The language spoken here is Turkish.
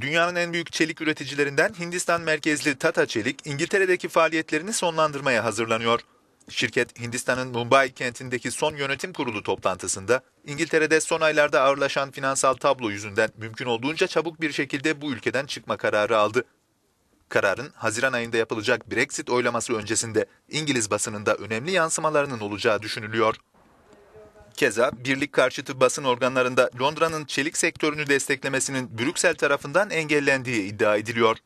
Dünyanın en büyük çelik üreticilerinden Hindistan merkezli Tata Çelik, İngiltere'deki faaliyetlerini sonlandırmaya hazırlanıyor. Şirket, Hindistan'ın Mumbai kentindeki son yönetim kurulu toplantısında, İngiltere'de son aylarda ağırlaşan finansal tablo yüzünden mümkün olduğunca çabuk bir şekilde bu ülkeden çıkma kararı aldı. Kararın Haziran ayında yapılacak Brexit oylaması öncesinde İngiliz basınında önemli yansımalarının olacağı düşünülüyor. Keza birlik karşıtı basın organlarında Londra'nın çelik sektörünü desteklemesinin Brüksel tarafından engellendiği iddia ediliyor.